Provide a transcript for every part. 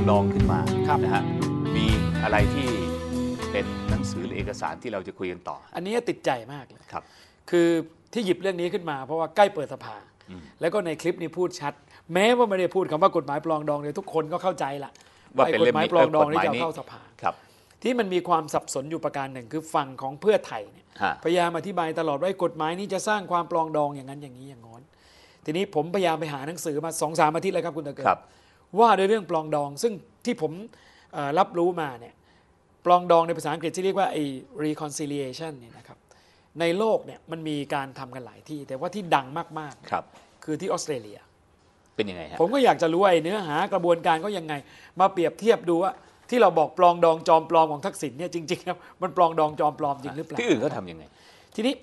องดองขึ้นมาครับนะฮะมีอะไรที่เป็นหนังสือหรือเอกสารที่เราจะคุยกันต่อ อันนี้ติดใจมากเลยครับ คือที่หยิบเรื่องนี้ขึ้นมาเพราะว่าใกล้เปิดสภา แล้วก็ในคลิปนี้พูดชัด แม้ว่าไม่ได้พูดคำว่ากฎหมายปลองดองเลยทุกคนก็เข้าใจละว่าเป็นกฎหมายปลองดองที่จะเข้าสภาครับ ที่มันมีความสับสนอยู่ประการหนึ่ง คือฝั่งของเพื่อไทยเนี่ยพยายามอธิบายตลอดว่ากฎหมายนี้จะสร้างความปลองดองอย่างนั้นอย่างนี้อย่างงอนทีนี้ผมพยายามไปหาหนังสือมาสองสามอาทิตย์แล้วครับคุณตะเกิดว่าในเรื่องปลองดองซึ่งที่ผมรับรู้มาเนี่ยปลองดองในภาษาอังกฤษที่เรียกว่าไอ้ reconciliation เนี่ยนะครับ ในโลกเนี่ยมันมีการทำกันหลายที่ แต่ว่าที่ดังมากๆครับคือที่ออสเตรเลียเป็นยังไงครับผมก็อยากจะรู้ไอ้เนื้อหากระบวนการก็ยังไง มาเปรียบเทียบดูว่าที่เราบอกปลองดองจอมปลอมของทักษิณเนี่ยจริงๆครับมันปลองดองจอมปลอมจริงหรือเปล่าที่อื่นเขาทำยังไง ทีนี้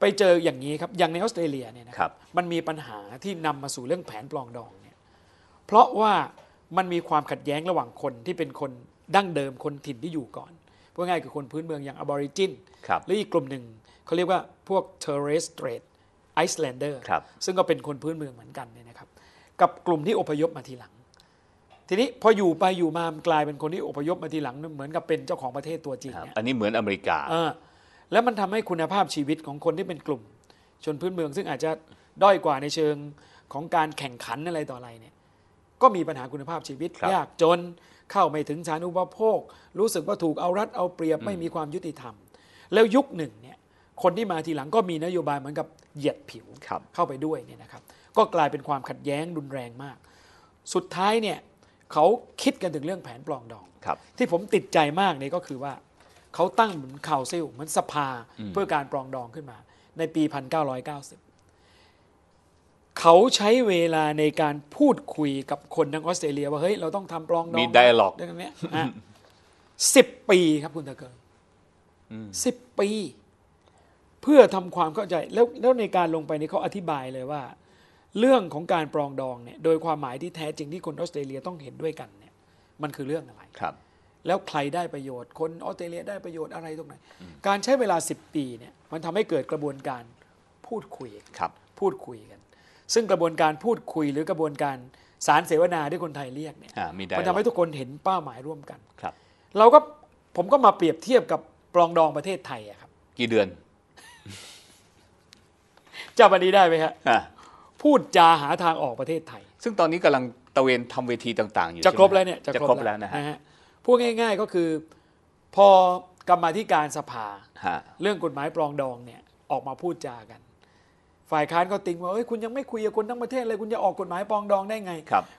ไปเจออย่างนี้ครับอย่างในออสเตรเลียเนี่ยนะครับมันมีปัญหาที่นำมาสู่เรื่องแผนปลองดองเพราะว่ามันมีความขัดแย้งระหว่างคนที่เป็นคนดั้งเดิมคนถิ่นที่อยู่ก่อนพูดง่ายคือคนพื้นเมืองอย่างอบอริจินหรืออีกกลุ่มหนึ่งเขาเรียกว่าพวกเทเรสเตรดไอซ์แลนเดอร์ ซึ่งก็เป็นคนพื้นเมืองเหมือนกันเนี่ยนะครับ กับกลุ่มที่อพยพมาทีหลัง ทีนี้พออยู่ไปอยู่มามกลายเป็นคนที่อพยพมาทีหลัง เหมือนกับเป็นเจ้าของประเทศตัวจริง อันนี้เหมือนอเมริกาแล้วมันทำให้คุณภาพชีวิตของคนที่เป็นกลุ่ม ชนพื้นเมืองซึ่งอาจจะด้อยกว่าในเชิงของการแข่งขันอะไรต่ออะไรเนี่ยก็มีปัญหาคุณภาพชีวิต ยากจนเข้าไม่ถึงสานุรปโภค รู้สึกว่าถูกเอารัดเอาเปรียบ ไม่มีความยุติธรรม แล้วยุคหนึ่งเนี่ยคนที่มาทีหลังก็มีนโยบายเหมือนกับเหยียดผิว เข้าไปด้วยเนี่ยนะครับ ก็กลายเป็นความขัดแย้งรุนแรงมาก สุดท้ายเนี่ย เขาคิดกันถึงเรื่องแผนปลองดอง ที่ผมติดใจมากเนี่ยก็คือว่า เขาตั้งเหมือนข่าวซิลเหมือนสภาเพื่อการปลองดองขึ้นมา ในปี 1990เขาใช้เวลาในการพูดคุยกับคนทั้งออสเตรเลีย ว่าเฮ้ยเราต้องทำปลองดองมีไดอะล็อกเรื่องนี้สิบปีครับ คุณตะเกิงสิบปี เพื่อทำความเข้าใจแล้วแล้วในการลงไปนี่เขาอธิบายเลยว่า เรื่องของการปลองดองเนี่ย โดยความหมายที่แท้จริงที่คนออสเตรเลียต้องเห็นด้วยกันเนี่ย มันคือเรื่องอะไรครับ แล้วใครได้ประโยชน์คนออสเตรเลียได้ประโยชน์อะไรตรงไหนการใช้เวลาสิบปีเนี่ยมันทำให้เกิดกระบวนการพูดคุยครับ พูดคุยกันซึ่งกระบวนการพูดคุยหรือกระบวนการสารเสวนาที่คนไทยเรียกเนี่ยมันทำให้ทุกคนเห็นเป้าหมายร่วมกันครับ เราก็ผมก็มาเปรียบเทียบกับปลองดองประเทศไทยอะครับกี่เดือนจำวันนี้ได้ไหมับพูดจาหาทางออกประเทศไทย ซึ่งตอนนี้กำลังตะเวนทำเวทีต่างๆอยู่จะครบแล้วเนี่ยจะครบแล้วนะฮะพูดง่าย ๆก็คือพอกรรมธิการสภาเรื่องกฎหมายปลองดองเนี่ยออกมาพูดจากันฝ่ายค้านก็ติงว่าเอ้ยคุณยังไม่คุยกับคนทั้งประเทศเลยคุณจะออกกฎหมายปองดองได้ไง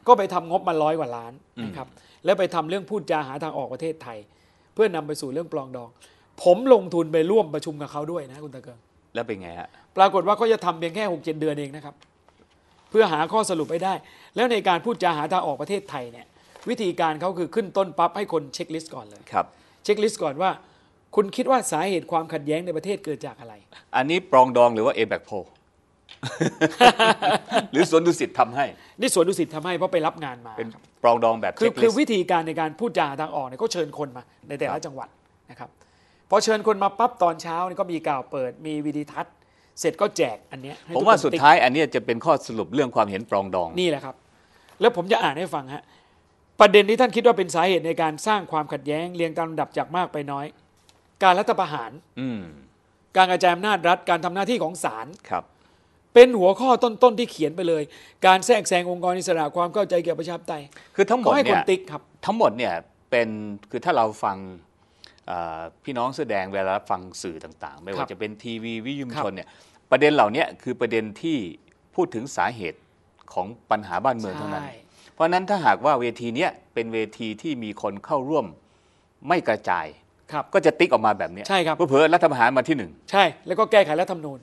ก็ไปทำงบมาร้อยกว่าล้านนะครับแล้วไปทำเรื่องพูดจาหาทางออกประเทศไทย เพื่อนำไปสู่เรื่องปลองดอง ผมลงทุนไปร่วมประชุมกับเขาด้วยนะคุณตะเกิงแล้วเป็นไงฮะปรากฏว่าเขาจะทำเพียงแค่หกเจ็ดเดือนเองนะครับเพื่อหาข้อสรุปไปได้ แล้วในการพูดจาหาทางออกประเทศไทยเนี่ยวิธีการเขาคือขึ้นต้นปั๊บให้คนเช็คลิสต์ก่อนเลยครับ เช็คลิสต์ก่อนว่า คุณคิดว่าสาเหตุความขัดแย้งในประเทศเกิดจากอะไรอันนี้ปรองดองหรือว่า a อแบกโพหรือสวนดุสิตทำให้ นี่สวนดุสิตทำให้เพราะไปรับงานมา เป็นปรองดองแบบคือคือวิธีการในการพูดจาทางออกเนี่ยเขาเชิญคนมา ในแต่ละจังหวัดนะครับ พอเชิญคนมาปั๊บตอนเช้านี่ก็มีกล่าวเปิด มีวิดีทัศน์เสร็จก็แจกอันเนี้ยผมว่าสุดท้ายอันเนี้ยจะเป็นข้อสรุปเรื่องความเห็นปรองดอง นี่แหละครับ แล้วผมจะอ่านให้ฟังฮะ ประเด็นที่ท่านคิดว่าเป็นสาเหตุในการสร้างความขัดแย้งเรียงตามลำดับจากมากไปน้อย การรัฐประหารอืการกระจายอำนาจรัฐ การทำหน้าที่ของศาล ครับเป็นหัวข้อต้นๆที่เขียนไปเลย การแทรกแซงองค์กรอิสระความเข้าใจเกี่ยวกับประชาธิปไตยคือทั้งหมดเ็ให้คนติ๊กครับ ทั้งหมดเนี่ยเป็นคือถ้าเราฟังพี่น้องแสดงเวลาฟังสื่อต่างๆ ไม่ว่าจะเป็นทีวีวิทยุมชนเนี่ยประเด็นเหล่านี้คือประเด็นที่พูดถึงสาเหตุของปัญหาบ้านเมืองเท่านั้น เพราะนั้นถ้าหากว่าเวทีนี้เป็นเวทีที่มีคนเข้าร่วมไม่กระจายก็จะติ๊กออกมาแบบนี้ใช่ครับเพื่อรัฐประหารมาที่หนึ่งใช่แล้วก็แก้ไขรัฐธรรมนูญ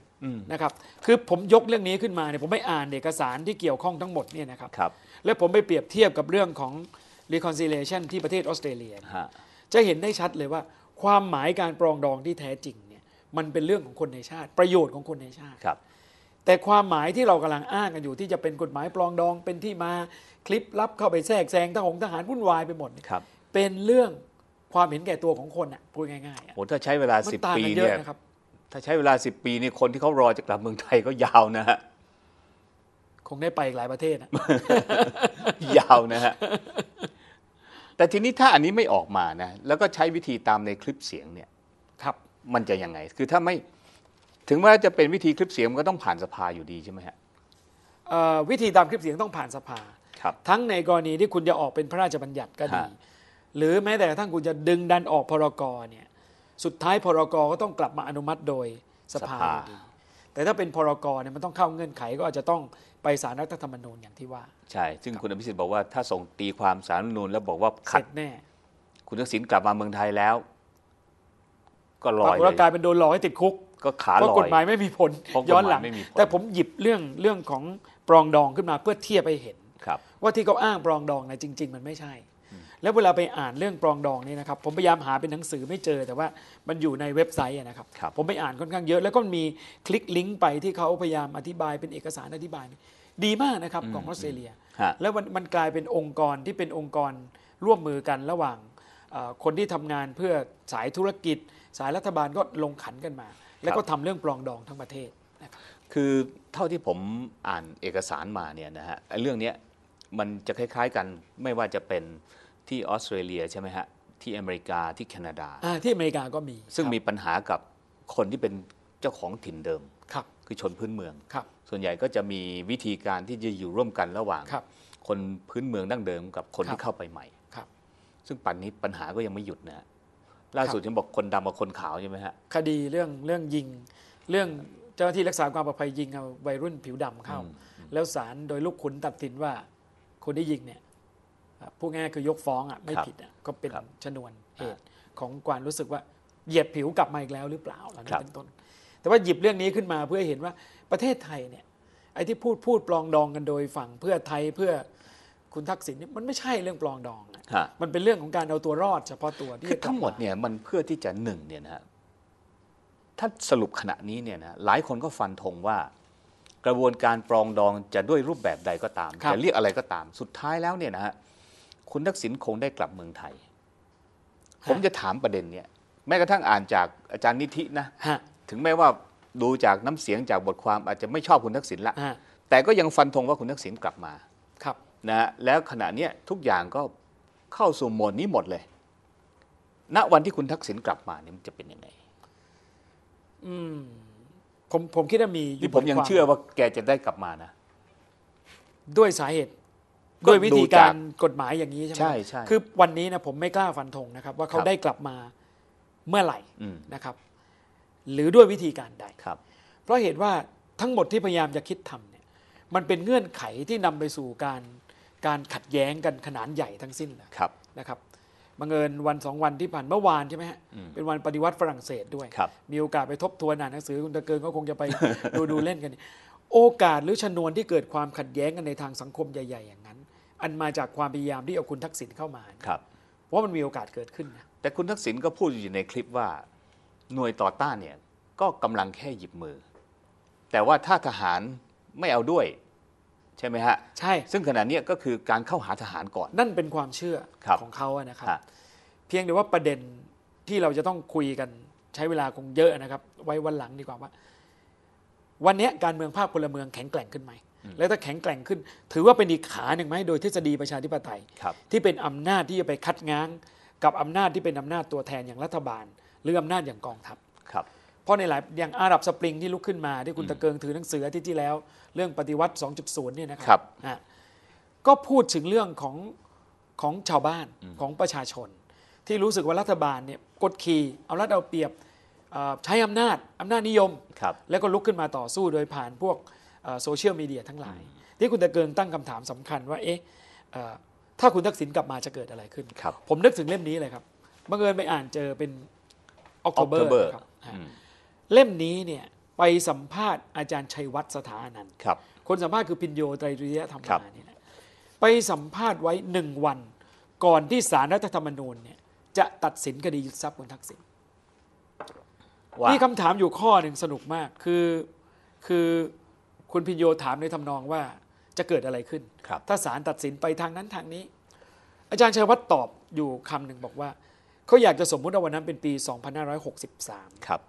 นะครับ คือผมยกเรื่องนี้ขึ้นมาเนี่ยผมไม่อ่านเอกสารที่เกี่ยวข้องทั้งหมดเนี่ยนะครับรบและผมไปเปรียบเทียบกับเรื่องของ reconciliation ที่ประเทศออสเตรเลียจะเห็นได้ชัดเลยว่า ความหมายการปรองดองที่แท้จริงเนี่ยมันเป็นเรื่องของคนในชาติ ประโยชน์ของคนในชาติครับ แต่ความหมายที่เรากำลังอ้างกันอยู่ที่จะเป็นกฎหมายปลองดอง เป็นที่มาคลิปลับเข้าไปแทรกแซงทหารทหารวุ่นวายไปหมด เป็นเรื่องความเห็นแก่ตัวของคนอ่ะพูดง่ายๆผมถ้าใช้เวลาสิบปีเนี่ยนะครับาใช้เวลาสิบปีนี่คนที่เขารอจะกลับเมืองไทยก็ยาวนะฮะคงได้ไปอีกหลายประเทศนะยาวนะฮะแต่ทีนี้ถ้าอันนี้ไม่ออกมานะ แล้วก็ใช้วิธีตามในคลิปเสียงเนี่ย ครับมันจะยังไง คือถ้าไม่ ถึงแม้จะเป็นวิธีคลิปเสียงก็ต้องผ่านสภาอยู่ดีใช่ไหมฮะวิธีตามคลิปเสียงต้องผ่านสภาครับ ทั้งในกรณีที่คุณจะออกเป็นพระราชบัญญัติก็ดี หรือแม้แต่กระทั่งคุณจะดึงดันออกพรกรเนี่ยสุดท้ายพรกก็ต้องกลับมาอนุมัติโดยสภา แต่ถ้าเป็นพรกเนี่ยมันต้องเข้าเงื่อนไขก็อาจจะต้องไปสารรัฐธรรมนูญอย่างที่ว่า ใช่ ซึ่งคุณอภิสิทธิ์บอกว่าถ้าส่งตีความสารรัฐธรรมนูญ แล้วบอกว่าขัดแน่ คุณทักษิณกลับมาเมืองไทยแล้ว ก็ลอยเลยกายเป็นโดนหลอกให้ติดคุก ก็ขาลอยพราะกฎหมายไม่มีผล ย้อนหลัง แต่ผมหยิบเรื่องเรื่องของปรองดองขึ้นมาเพื่อเทียบไปเห็นว่าที่เขาอ้างปรองดองนะจริง ๆ มันไม่ใช่แล้วเวลาไปอ่านเรื่องปรองดองนี่นะครับผมพยายามหาเป็นหนังสือไม่เจอ แต่ว่ามันอยู่ในเว็บไซต์นะครับรบผมไปอ่านค่อนข้างเยอะ แล้วก็มีคลิกลิงก์ไปที่เขาพยายามอธิบายเป็นเอกสารอธิบาย ดีมากนะครับของออสเตรเลีย แล้วมันกลายเป็นองค์กรที่เป็นองค์กรร่วมมือกันระหว่างคนที่ทำงานเพื่อสายธุรกิจ สายรัฐบาลก็ลงขันกันมา แล้วก็ทำเรื่องปลองดองทั้งประเทศนะครับคือเท่าที่ผมอ่านเอกสารมาเนี่ยนะฮะเรื่องนี้มันจะคล้ายๆ กันไม่ว่าจะเป็นที่ออสเตรเลียใช่ไหมฮะที่อเมริกาที่แคนาดาที่อเมริกาก็มี ซึ่งมีปัญหากับคนที่เป็นเจ้าของถิ่นเดิมครับ คือชนพื้นเมืองครับ ส่วนใหญ่ก็จะมีวิธีการที่จะอยู่ร่วมกันระหว่างครับ คนพื้นเมืองดั้งเดิมกับคนคบที่เข้าไปใหม่ครับ ซึ่งปัจจุบันนี้ปัญหาก็ยังไม่หยุดนะฮะล่าสุดที่บอกคนดำกับคนขาวใช่ไหมฮะคดีเรื่องเรื่องยิงเรื่องเจ้าหน้าที่รักษาความปลอดภัยยิงเอาวัยรุ่นผิวดำเข้า แล้วศาลโดยลูกขุนตัดสินว่า คนที่ยิงเนี่ยพูดง่ายคือยกฟ้องอ่ะไม่ผิดอ่ะก็เป็นชนวนเหตุของความรู้สึกว่าเหยียดผิวกลับมาอีกแล้วหรือเปล่าอะไรเป็นต้น แต่ว่าหยิบเรื่องนี้ขึ้นมา เพื่อเห็นว่าประเทศไทยเนี่ยไอ้ที่พูดพูดปลองดองกันโดยฝั่งเพื่อไทยเพื่อคุณทักษิณเนี่ยมันไม่ใช่เรื่องปลองดอง มันเป็นเรื่องของการเอาตัวรอดเฉพาะตัวที่ทั้งหมดเนี่ยมันเพื่อที่จะหนึ่งเนี่ยนะฮะถ้าสรุปขณะนี้เนี่ยนะหลายคนก็ฟันธงว่า กระบวนการปรองดองจะด้วยรูปแบบใดก็ตามจะเรียกอะไรก็ตามสุดท้ายแล้วเนี่ยนะฮะคุณทักษิณคงได้กลับเมืองไทย ผมจะถามประเด็นเนี่ยแม้กระทั่งอ่านจากอาจารย์นิธินะถึงแม้ว่าดูจากน้ำเสียงจากบทความอาจจะไม่ชอบคุณทักษิณละแต่ก็ยังฟันธงว่าคุณทักษิณกลับมา ครับนะแล้วขณะนี้ทุกอย่างก็เข้าสู่โหมดนี้หมดเลย ณวันที่คุณทักษิณกลับมาเนี่ยมันจะเป็นยังไงอืมผมผมคิดว่ามียี่ผมยังเชื่อว่า แกจะได้กลับมานะด้วยสาเหตุด้วยวิธีการกฎหมายอย่างนี้ใช่ไหมใช่ใช่คือวันนี้นะผมไม่กล้าฟันธงนะครับ ว่าเขาได้กลับมาเมื่อไหร่นะครับ หรือด้วยวิธีการใดครับ เพราะเหตุว่าทั้งหมดที่พยายามจะคิดทำเนี่ยมันเป็นเงื่อนไขที่นำไปสู่การการขัดแย้งกันขนาดใหญ่ทั้งสิ้นละครับนะครับบังเอิญวันสองวันที่ผ่านเมื่อวานใช่ไหมฮะเป็นวันปฏิวัติฝรั่งเศสด้วย มีโอกาสไปทบทวนหนังสือคุณตะเกินก็คงจะไปดูดูเล่นกันโอกาสหรือชนวนที่เกิดความขัดแย้งกันในทางสังคมใหญ่ๆอย่างนั้นอันมาจากความพยายามที่เอาคุณทักษิณเข้ามาครับเพราะมันมีโอกาสเกิดขึ้นนะแต่คุณทักษิณก็พูดอยู่ในคลิปว่า หน่วยต่อต้านเนี่ยก็กำลังแค่หยิบมือ แต่ว่าถ้าทหารไม่เอาด้วย ใช่ไหมฮะใช่ซึ่งขณะนี้ก็คือการเข้าหาทหารก่อน นั่นเป็นความเชื่อของเขาอะนะครับเพียงแต่ว่าประเด็นที่เราจะต้องคุยกันใช้เวลาคงเยอะนะครับไว้วันหลังดีกว่าว่า วันนี้การเมืองภาคพลเมืองแข็งแกร่งขึ้นไหมแล้วถ้าแข็งแกร่งขึ้น ถือว่าเป็นอีกขาหนึ่งไหมโดยทฤษฎีประชาธิปไตย ที่เป็นอำนาจที่จะไปคัดง้าง กับอำนาจที่เป็นอำนาจตัวแทนอย่างรัฐบาล หรืออำนาจอย่างกองทัพเพราะในหลายอย่างอาหรับสปริงที่ลุกขึ้นมา ที่คุณตะเกิงถือหนังสืออาทิตย์ที่แล้ว เรื่องปฏิวัติ 2.0เนี่ยนะครับก็พูดถึงเรื่องของของชาวบ้านของประชาชน ที่รู้สึกว่ารัฐบาลเนี่ยกดขี่เอารัดเอาเปรียบใช้อำนาจอำนาจนิยมแล้วก็ลุกขึ้นมาต่อสู้โดยผ่านพวกโซเชียลมีเดียทั้งหลาย ที่คุณตะเกินตั้งคำถามสำคัญว่า เอ๊ะถ้าคุณทักษิณกลับมาจะเกิดอะไรขึ้น ผมนึกถึงเล่มนี้เลยครับบังเอิญไปอ่านเจอเป็นออกตทเบอร์ครับเล่มนี้เนี่ย ไปสัมภาษณ์อาจารย์ชัยวัฒน์สถานันท์คนสัมภาษณ์คือพินโยไตรริยธรรมนาเนี่ย ไปสัมภาษณ์ไว้หนึ่งวัน ก่อนที่สารรัฐธรรมนูญเนี่ยจะตัดสินคดียึดทรัพย์คุณทักษิณมีคำถามอยู่ข้อหนึ่งสนุกมาก คือ คือคุณพิโยถามในทำนองว่าจะเกิดอะไรขึ้น ถ้าศาลตัดสินไปทางนั้นทางนี้ อาจารย์ชัยวัฒน์ตอบอยู่คำหนึ่งบอกว่า เขาอยากจะสมมุติว่าวันนั้นเป็นปี 2563 ครับ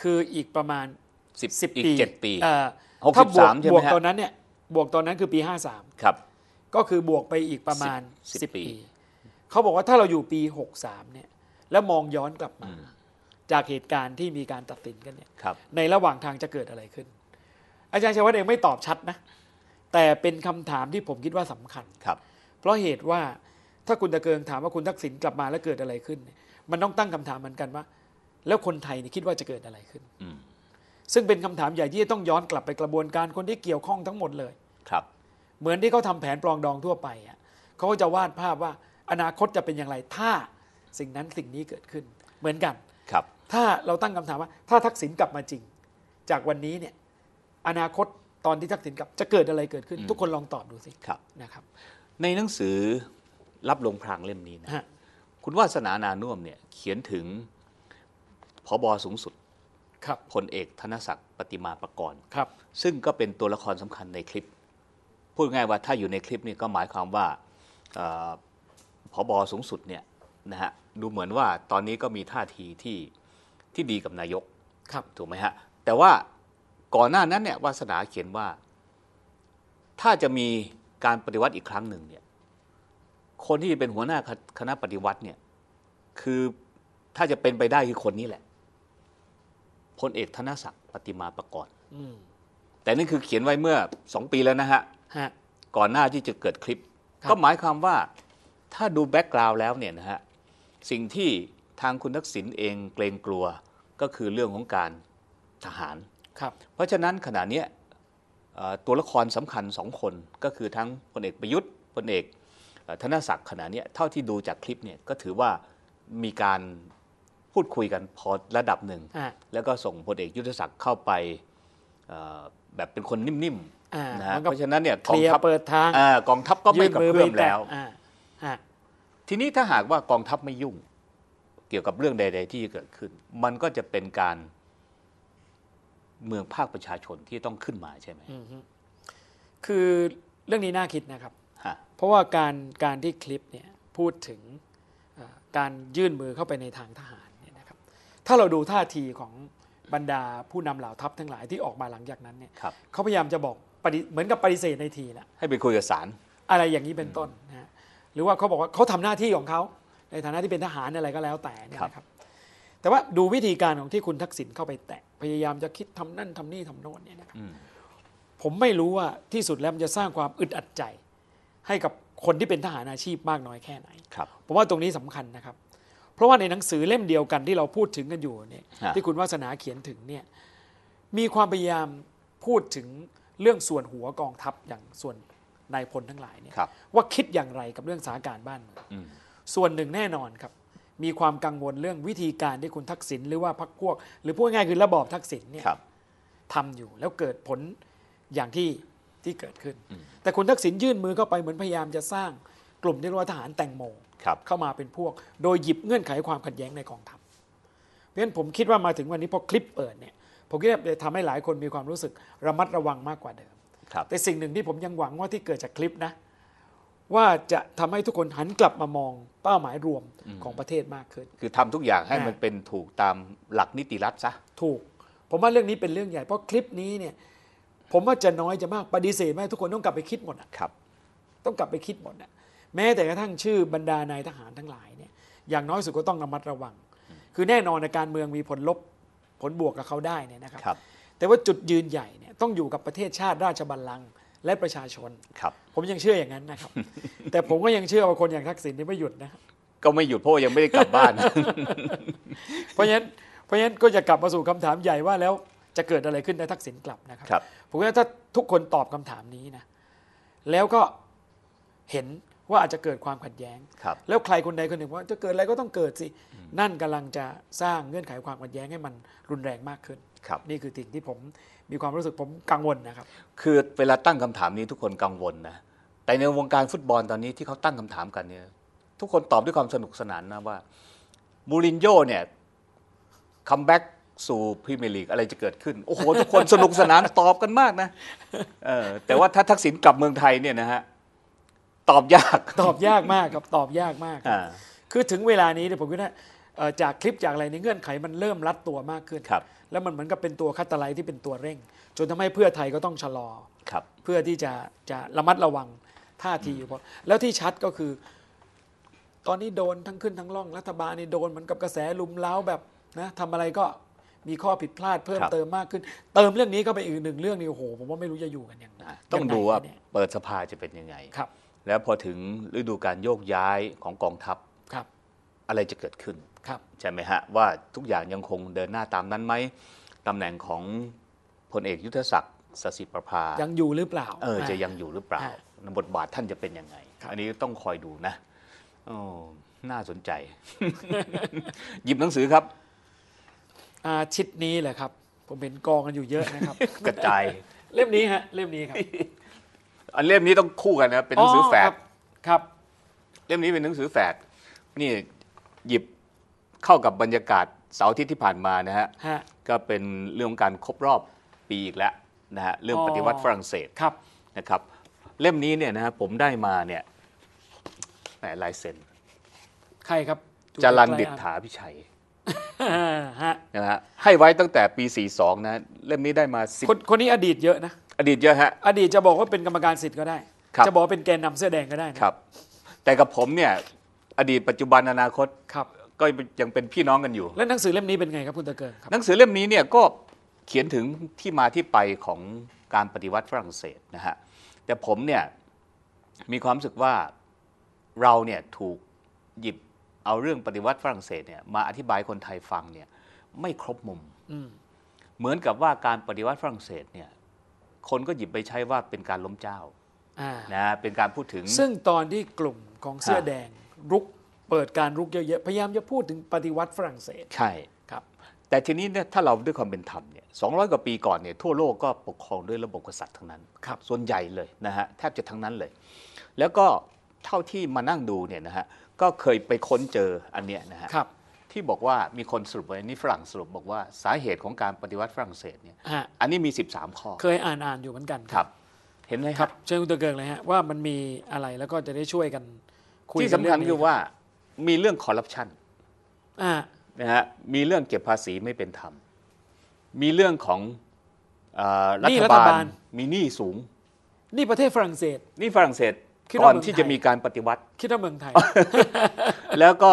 คืออีกประมาณ 10 10ปีอีก 7 ปีถ้าบวกบวกตอนนั้นเนี่ย บวกตอนนั้นคือปี 53 ครับ ก็คือบวกไปอีกประมาณ 10 ปี เขาบอกว่าถ้าเราอยู่ปี 63 เนี่ย แล้วมองย้อนกลับมา จากเหตุการณ์ที่มีการตัดสินกันเนี่ย ในระหว่างทางจะเกิดอะไรขึ้นอาจารย์ชัยวัฒน์เองไม่ตอบชัดนะ แต่เป็นคำถามที่ผมคิดว่าสำคัญครับ เพราะเหตุว่าถ้าคุณตะเกิงถามว่าคุณทักษิณกลับมาแล้วเกิดอะไรขึ้น มันต้องตั้งคำถามเหมือนกันว่า แล้วคนไทยนี่คิดว่าจะเกิดอะไรขึ้นซึ่งเป็นคำถามใหญ่ที่ต้องย้อนกลับไปกระบวนการคนที่เกี่ยวข้องทั้งหมดเลยครับ เหมือนที่เขาทาแผนปลองดองทั่วไปอ่ะเขาจะวาดภาพว่าอนาคตจะเป็นอย่างไรถ้าสิ่งนั้นสิ่งนี้เกิดขึ้น เหมือนกันครับ ถ้าเราตั้งคำถามว่า ถ้าทักษิณกลับมาจริง จากวันนี้เนี่ยอนาคตตอนที่ทักษิณกลับ จะเกิดอะไรเกิดขึ้น ทุกคนลองตอบดูสิครับนะครับ ในหนังสือรับลงพรางเล่มนี้นะคุณวาสนานานุ่มเนี่ยเขียนถึงพบสูงสุดครับพลเอก ธนศักดิ์ปฏิมาประกรณ์ครับ ซึ่งก็เป็นตัวละครสำคัญในคลิป พูดง่ายว่าถ้าอยู่ในคลิปนี่ก็หมายความว่าพบสูงสุดเนี่ยนะฮะดูเหมือนว่าตอนนี้ก็มีท่าทีที่ที่ดีกับนายกครับถูกไหมฮะแต่ว่าก่อนหน้านั้นเนี่ยวาสนาเขียนว่า ถ้าจะมีการปฏิวัติอีกครั้งหนึ่งเนี่ย คนที่จะเป็นหัวหน้าคณะปฏิวัติเนี่ย คือถ้าจะเป็นไปได้คือคนนี้แหละพลเอกธนศักดิ์ปฏิมาประกอบแต่นี่นคือเขียนไว้เมื่อสองปีแล้วนะฮะ ก่อนหน้าที่จะเกิดคลิป ก็หมายความว่า ถ้าดูแบ็กกราวด์แล้วเนี่ยนะฮะ สิ่งที่ทางคุณทักษิณเองเกรงกลัวก็คือเรื่องของการทหารครับเพราะฉะนั้นขณะนี้ตัวละครสำคัญสองคนก็คือทั้งพลเอกประยุทธ์พลเอกธนศักดิ์ขณะนี้เท่าที่ดูจากคลิปเนี่ยก็ถือว่ามีการพูดคุยกันพอระดับหนึ่ง แล้วก็ส่งพลเอกยุทธศักดิ์เข้าไปแบบเป็นคนนิ่มๆนะเพราะฉะนั้นเนี่ยกองทัพเปิดทางกองทัพก็ไม่กระเพื่อมแล้วทีนี้ถ้าหากว่ากองทัพไม่ยุ่งเกี่ยวกับเรื่องใด ๆ ที่เกิดขึ้นมันก็จะเป็นการเมืองภาคประชาชนที่ต้องขึ้นมาใช่ไหม คือเรื่องนี้น่าคิดนะครับ เพราะว่าการการที่คลิปเนี่ยพูดถึงการยื่นมือเข้าไปในทางทหารเนี่ยนะครับ ถ้าเราดูท่าทีของบรรดาผู้นำเหล่าทัพทั้งหลายที่ออกมาหลังจากนั้นเนี่ยเขาพยายามจะบอกเหมือนกับปฏิเสธในทีละ ให้ไปคุยกับสาร อะไรอย่างนี้เป็นต้นนะหรือว่าเขาบอกว่าเขาทำหน้าที่ของเขาในฐานะที่เป็นทหารอะไรก็แล้วแต่นะครับ แต่ว่าดูวิธีการของที่คุณทักษิณเข้าไปแตะพยายามจะคิดทำนั่นทำนี่ ทำโน้นเนี่ยนะผมไม่รู้ว่าที่สุดแล้วมันจะสร้างความอึดอัดใจให้กับคนที่เป็นทหารอาชีพมากน้อยแค่ไหนครับผมว่าตรงนี้สำคัญนะครับ เพราะว่าในหนังสือเล่มเดียวกันที่เราพูดถึงกันอยู่เนี่ย ที่คุณวาสนาเขียนถึงเนี่ย มีความพยายามพูดถึงเรื่องส่วนหัวกองทัพอย่างส่วนนายพลทั้งหลายเนี่ยว่าคิดอย่างไรกับเรื่องสถานการณ์บ้านส่วนหนึ่งแน่นอนครับมีความกังวลเรื่องวิธีการที่คุณทักษิณหรือว่าพรรคพวก หรือพูดง่ายคือระบอบทักษิณเนี่ยทำอยู่แล้วเกิดผลอย่างที่ที่เกิดขึ้น แต่คุณทักษิณยื่นมือเข้าไปเหมือนพยายามจะสร้างกลุ่มที่เรียกว่าทหารแตงโมเข้ามาเป็นพวกโดยหยิบเงื่อนไขความขัดแย้งในกองทัพเพราะฉะนั้นผมคิดว่ามาถึงวันนี้พอคลิปเปิดเนี่ยผมคิดว่าจะทำให้หลายคนมีความรู้สึกระมัดระวังมากกว่าเดิมแต่สิ่งหนึ่งที่ผมยังหวังว่าที่เกิดจากคลิปนะว่าจะทำให้ทุกคนหันกลับมามองเป้าหมายรวมของประเทศมากขึ้น คือทำทุกอย่างให้มันเป็นถูกตามหลักนิติรัฐซะ ถูก ผมว่าเรื่องนี้เป็นเรื่องใหญ่ เพราะคลิปนี้เนี่ย ผมว่าจะน้อยจะมากปฏิเสธไม่ทุกคนต้องกลับไปคิดหมดครับ ต้องกลับไปคิดหมดนะแม้แต่กระทั่งชื่อบรรดานายทหารทั้งหลายเนี่ยอย่างน้อยสุดก็ต้องระมัดระวัง คือแน่นอนในการเมืองมีผลลบผลบวกกับเขาได้เนี่ยนะครับรบแต่ว่าจุดยืนใหญ่เนี่ยต้องอยู่กับประเทศชาติราชบัลลังก์และประชาชนครับ ผมยังเชื่ออย่างนั้นนะครับแต่ผมก็ยังเชื่อว่าคนอย่างทักษิณนี่ไม่หยุดนะก็ไม่หยุดเพราะยังไม่ได้กลับบ้าน เพราะฉะนั้นเพราะฉะนั้นก็จะกลับมาสู่คำถามใหญ่ว่าแล้วจะเกิดอะไรขึ้นถ้าทักษิณกลับนะครับครับผมว่าถ้าทุกคนตอบคำถามนี้นะ แล้วก็เห็นว่าอาจจะเกิดความขัดแย้งครับแล้วใครคนใดคนหนึ่งว่า จะเกิดอะไรก็ต้องเกิดสิ นั่นกำลังจะสร้างเงื่อนไขความขัดแย้งให้มัน รุนแรงมากขึ้นครับนี่คือสิ่งที่ผมมีความรู้สึกผมกังวลนะครับ คือเวลาตั้งคำถามนี้ทุกคนกังวลนะ แต่ในวงการฟุตบอลตอนนี้ที่เขาตั้งคำถามกันเนี่ยทุกคนตอบด้วยความสนุกสนานนะว่า มูรินโญ่เนี่ยคัมแบ็กสู่พรีเมียร์ลีกอะไรจะเกิดขึ้น โอ้โห ทุกคนสนุกสนานตอบกันมากนะเออแต่ว่าถ้าทักษิณกลับเมืองไทยเนี่ยนะฮะ ตอบยากตอบยากมากครับตอบยากมากคือถึงเวลา นี้เนี่ยผมคิดว่าจากคลิปจากอะไรในเงื่อนไขมันเริ่มรัดตัวมากขึ้นแล้วมันเหมือนกับเป็นตัวคัตไลที่เป็นตัวเร่ง จนทำให้เพื่อไทยก็ต้องชะลอเพื่อที่จะจะระมัดระวังท่าทีอยู่พอแล้วที่ชัดก็คือ ตอนนี้โดนทั้งขึ้นทั้งล่องรัฐบาลนี่โดนเหมือนกับกระแสลุมเล้าแบบนะทำอะไรก็มีข้อผิดพลาดเพิ่มเติมมากขึ้น เติมเรื่องนี้ก็ไปอีกหนึ่งเรื่องนี่โอ้โห ผมว่าไม่รู้จะอยู่กันยังไงต้องดูว่าเปิดสภาจะเป็นยังไงครับ แล้วพอถึงฤดูการโยกย้ายของกองทัพอะไรจะเกิดขึ้นใช่ไหมฮะว่าทุกอย่างยังคงเดินหน้าตามนั้นไหมตำแหน่งของพลเอกยุทธศักดิ์สสิประภายังอยู่หรือเปล่า เออ จะยังอยู่หรือเปล่าบทบาทท่านจะเป็นยังไง อันนี้ต้องคอยดูนะโอ้น่าสนใจ หยิบหนังสือครับอาชิดนี้แหละครับ ผมเห็นกองกันอยู่เยอะนะครับกระจายเล่มนี้ฮะ เล่มนี้ครับอันเล่มนี้ต้องคู่กันนะเป็นหนังสือแฝดครับ เล่มนี้เป็นหนังสือแฝดนี่หยิบเข้ากับบรรยากาศเสาร์ที่ที่ผ่านมานะฮะฮะก็เป็นเรื่องการครบรอบปีอีกแล้วนะฮะเรื่องปฏิวัติฝรั่งเศสครับนะครับ เล่มนี้เนี่ยนะฮะผมได้มาเนี่ยแหลายเซนใครครับจารันดิษฐาพิชัยนะฮะให้ไว้ตั้งแต่ปี 42นะเล่มนี้ได้มาสิคนคนนี้อดีตเยอะนะอดีตเยอะฮะอดีตจะบอกว่าเป็นกรรมการสิทธิ์ก็ได้จะบอกเป็นแกนนำเสื้อแดงก็ได้นะครับ แต่กับผมเนี่ยอดีตปัจจุบันอนาคตครับก็ยังเป็นพี่น้องกันอยู่แล้วหนังสือเล่มนี้เป็นไงครับคุณตะเกิครับหนังสือเล่มนี้เนี่ยก็เขียนถึงที่มาที่ไปของการปฏิวัติฝรั่งเศสนะฮะแต่ผมเนี่ยมีความรู้สึกว่าเราเนี่ยถูกหยิบเอาเรื่องปฏิวัติฝรั่งเศสเนี่ยมาอธิบายคนไทยฟังเนี่ยไม่ครบมุมเหมือนกับว่าการปฏิวัติฝรั่งเศสเนี่ย คนก็หยิบไปใช้ว่าเป็นการล้มเจ้านะเป็นการพูดถึง ซึ่งตอนที่กลุ่มของเสื้อแดงรุกเปิดการรุกเยอะๆ พยายามจะพูดถึงปฏิวัติฝรั่งเศส ใช่ครับ แต่ทีนี้เนี่ยถ้าเราด้วยความเป็นธรรมเนี่ยสองกว่าปีก่อนเนี่ยทั่วโลกก็ปกครองด้วยระบบกษัตริย์ทั้งนั้นครับ ส่วนใหญ่เลยนะฮะแทบจะทั้งนั้นเลย แล้วก็เท่าที่มานั่งดูเนี่ยนะฮะก็เคยไปค้นเจออันเนี้ยนะฮะครับ ที่บอกว่ามีคนสรุปไว้นี่ฝรั่งสรุปบอกว่าสาเหตุของการปฏิวัติฝรั่งเศสเนี่ยอันนี้มี 13ข้อเคยอ่านอ่านอยู่เหมือนกันครับเห็นไหมครับเชิญคุณตะเกิงเลยฮะว่ามันมีอะไรแล้วก็จะได้ช่วยกันคุยที่สำคัญคือว่ามีเรื่องคอร์รัปชันนะฮะ มีเรื่องเก็บภาษีไม่เป็นธรรม มีเรื่องของอรัฐบาลมีหนี้สูง นี่ประเทศฝรั่งเศส นี่ฝรั่งเศสก่อนที่จะมีการปฏิวัติคิดว่าเมืองไทย แล้วก็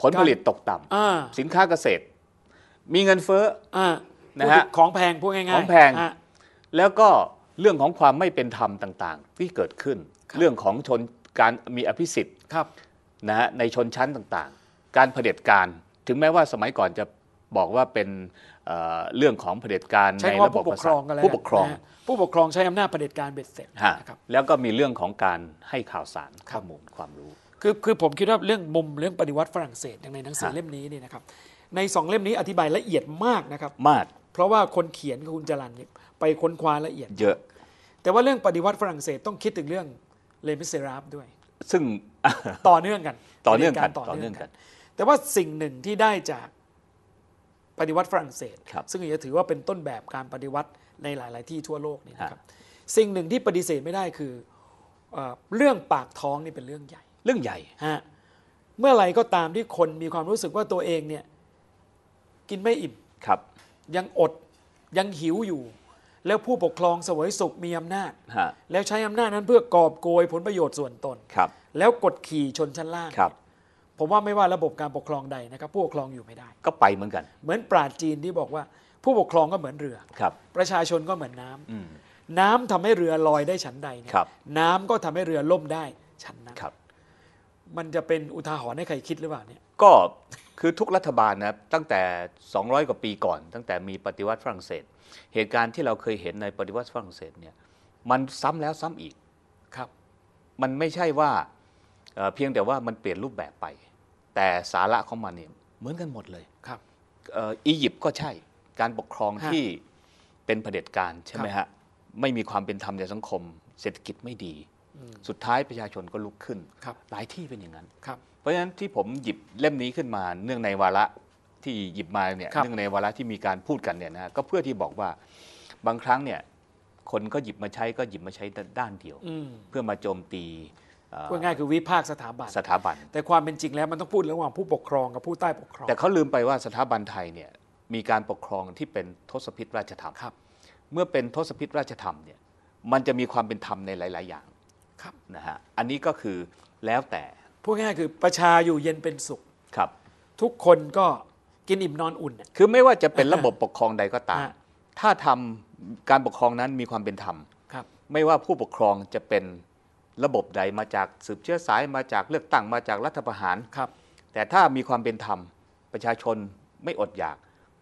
ผลผลิตตกต่ำสินค้าเกษตร มีเงินเฟ้ออนะฮะของแพงพูดง่ายๆของแพง แล้วก็เรื่องของความไม่เป็นธรรมต่าง ๆ ที่เกิดขึ้น เรื่องของชนการมีอภิสิทธิ์ครับนะฮะในชนชั้นต่างๆ การเผด็จการถึงแม้ว่าสมัยก่อนจะบอกว่าเป็นเเรื่องของเผด็จการในระบบผู้ปกครองกันแล้วผู้ปกครอง ผู้ปกครองใช้อำนาจเผด็จการเบ็ดเสร็จนะครับแล้วก็มีเรื่องของการให้ข่าวสารข้อมูลความรู้ คือคือ ผมคิดว่าเรื่องมุมเรื่องปฏิวัติฝรั่งเศสอย่างในหนังสือเล่มนี้เนี่ยนะครับในสองเล่มนี้อธิบายละเอียดมากนะครับมาก เพราะว่าคนเขียนคุณจรันไปค้นคว้าละเอียดเยอะ แต่ว่าเรื่องปฏิวัติฝรั่งเศสต้องคิดถึงเรื่องเลมิเซราฟด้วยซึ่งต่อเนื่องกันต่อเนื่องกัน ต่อเนื่องกัน แต่ว่าสิ่งหนึ่งที่ได้จากปฏิวัติฝรั่งเศสซึ่งจะถือว่าเป็นต้นแบบการปฏิวัติในหลาย ๆ ที่ทั่วโลกนี่นะครับสิ่งหนึ่งที่ปฏิเสธไม่ได้คือเรื่องปากท้องนี่เป็นเรื่องใหญ่ เรื่องใหญ่ฮะเมื่อไรก็ตามที่คนมีความรู้สึกว่าตัวเองเนี่ย กินไม่อิ่มครับ ยังอดยังหิวอยู่แล้วผู้ปกครองสวยสุขมีอำนาจ แล้วใช้อำนาจนั้นเพื่อกอบโกยผลประโยชน์ส่วนตน แล้วกดขี่ชนชั้นล่างผมว่าไม่ว่าระบบการปกครองใดนะครับผู้ปกครองอยู่ไม่ได้ ก็ไปเหมือนกัน เหมือนปราจีนที่บอกว่า ผู้ปกครองก็เหมือนเรือรประชาชนก็เหมือนน้ำน้ำทำให้เรือลอยได้ชั้นใดน้ำก็ทำให้เรือล่มได้ชั้นนั้นมันจะเป็นอุทาหรณ์ให้ใครคิดหรือเปล่าเนี่ย ก็คือทุกรัฐบาลนะตั้งแต่ 200กว่าปีก่อน ตั้งแต่มีปฏิวัติฝรั่งเศสเหตุการณ์ที่เราเคยเห็นในปฏิวัติฝรั่งเศสเนี่ยมันซ้ำแล้วซ้ำอีกครับ มันไม่ใช่ว่า เพียงแต่ว่ามันเปลี่ยนรูปแบบไป แต่สาระของมันเนี่ยเหมือนกันหมดเลยครับอียิปต์ก็ใช่การปกครองที่เป็นเผด็จการใช่ไหมฮะ ไม่มีความเป็นธรรมในสังคม เศรษฐกิจไม่ดี สุดท้ายประชาชนก็ลุกขึ้นหลายที่เป็นอย่างนั้นเพราะฉะนั้นที่ผมหยิบเล่มนี้ขึ้นมา เนื่องในวาระที่หยิบมา เนี่ยเนื่องในวาระที่มีการพูดกันเนี่ยนะก็เพื่อที่บอกว่าบางครั้งเนี่ย คนก็หยิบมาใช้ก็หยิบมาใช้ด้านเดียว เพื่อมาโจมตีพ็ง่ายคือวิพากษ์สถาบัน สถาบัน แต่ความเป็นจริงแล้วมันต้องพูดระหว่างผู้ปกครองกับผู้ใต้ปกครอง แต่เขาลืมไปว่าสถาบันไทยเนี่ยมีการปกครองที่เป็นทศพิธราชธรรมครับ เมื่อเป็นทศพิธราชธรรมเนี่ยมันจะมีความเป็นธรรมในหลาย ๆ อย่างครับนะฮะอันนี้ก็คือแล้วแต่พูดง่ายคือประชาอยู่เย็นเป็นสุขครับ ทุกคนก็กินอิ่มนอนอุ่นเนี่ย คือไม่ว่าจะเป็นระบบปกครองใดก็ตามถ้าทำการปกครองนั้นมีความเป็นธรรม ครับ ไม่ว่าผู้ปกครองจะเป็นระบบใดมาจากสืบเชื้อสายมาจากเลือกตั้งมาจากรัฐประหารครับ แต่ถ้ามีความเป็นธรรมประชาชนไม่อดอยาก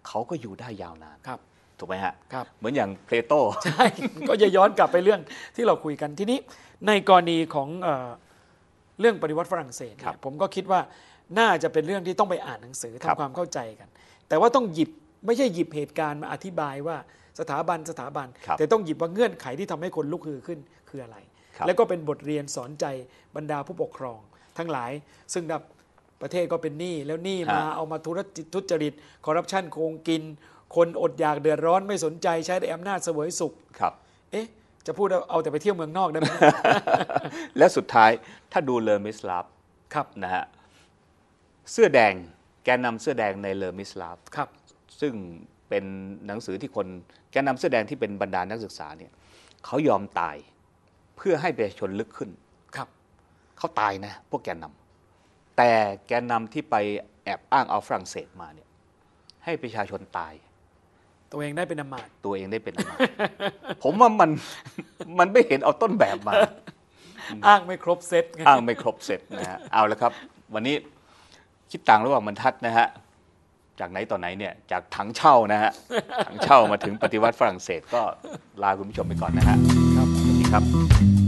เขาก็อยู่ได้ยาวนาน ครับ ถูกไหมฮะ ครับ เหมือนอย่างเพลโต ใช่ ก็จะย้อนกลับไปเรื่องที่เราคุยกันทีนี้ในกรณีของเรื่องปฏิวัติฝรั่งเศสผมก็คิดว่าน่าจะเป็นเรื่องที่ต้องไปอ่านหนังสือทำทำความเข้าใจกัน แต่ว่าต้องหยิบไม่ใช่หยิบเหตุการณ์มาอธิบายว่าสถาบันสถาบันบแต่ต้องหยิบว่าเงื่อนไขที่ทำให้คนลุกฮือขึ้นคืออะไรรแล้วก็เป็นบทเรียนสอนใจบรรดาผู้ปกครอง ทั้งหลายซึ่งดับ ประเทศก็เป็นหนี้แล้วหนี้มาเอามาทุรจิตทุจริตคอร์รัปชันโกงกิน คนอดอยากเดือดร้อนไม่สนใจใช้แต่อำนาจเสวยสุขครับเอ๊ะ จะพูดเอาแต่ไปเที่ยวเมืองนอกได้ไหมและสุดท้ายถ้าดูเลอมิสลับครับนะฮะเสื้อแดงแกนนำเสื้อแดงในเลอมิสลาฟครับ ซึ่งเป็นหนังสือที่คนแกนนำเสื้อแดงที่เป็นบรรดานักศึกษาเนี่ยเขายอมตายเพื่อให้ประชาชนลึกขึ้นครับเขาตายนะ พวกแกนนำ แต่แกนนำที่ไปแอบอ้างเอาฝรั่งเศสมาเนี่ย ให้ประชาชนตาย ตัวเองได้เป็นอมาตตัวเองได้เป็นอมาตผมว่ามันมันไม่เห็นเอาต้นแบบมา อ้างไม่ครบเซตอ้างไม่ครบเซตนะฮะเอาละครับ วันนี้คิดต่างระหว่างบรรทัดนะฮะ จากไหนต่อไหนเนี่ย จากถังเช่านะฮะถังเช่ามาถึงปฏิวัติฝรั่งเศสก็ลาคุณผู้ชมไปก่อนนะฮะครับสวัสดีครับ